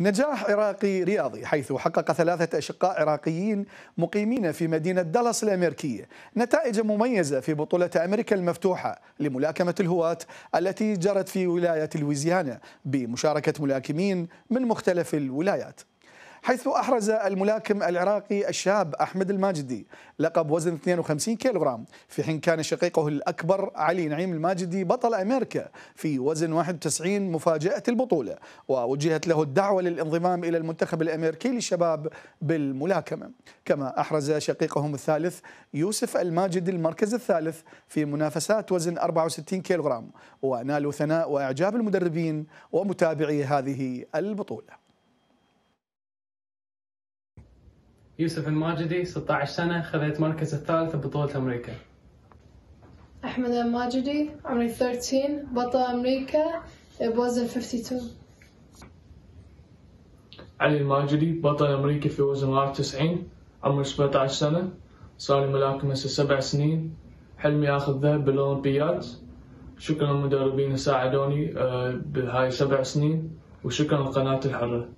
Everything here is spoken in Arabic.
نجاح عراقي رياضي حيث حقق ثلاثة أشقاء عراقيين مقيمين في مدينة دالاس الأمريكية نتائج مميزة في بطولة أمريكا المفتوحة لملاكمة الهواة التي جرت في ولاية لويزيانا بمشاركة ملاكمين من مختلف الولايات حيث أحرز الملاكم العراقي الشاب أحمد الماجدي لقب وزن 52 كيلوغرام في حين كان شقيقه الأكبر علي نعيم الماجدي بطل أمريكا في وزن 91 مفاجأة البطولة ووجهت له الدعوة للانضمام إلى المنتخب الأمريكي للشباب بالملاكمة كما أحرز شقيقهم الثالث يوسف الماجد المركز الثالث في منافسات وزن 64 كيلوغرام ونالوا ثناء وإعجاب المدربين ومتابعي هذه البطولة يوسف الماجدي 16 سنة خذيت مركز الثالث ببطولة أمريكا أحمد الماجدي عمري 13 بطل أمريكا بوزن 52 علي الماجدي بطل أمريكا في وزن 91 عمري 17 سنة صار لي ملاكمة سبع سنين حلمي آخذ ذهب بالأولمبياد شكرا للمدربين ساعدوني آه، بهاي سبع سنين وشكرا لقناة الحرة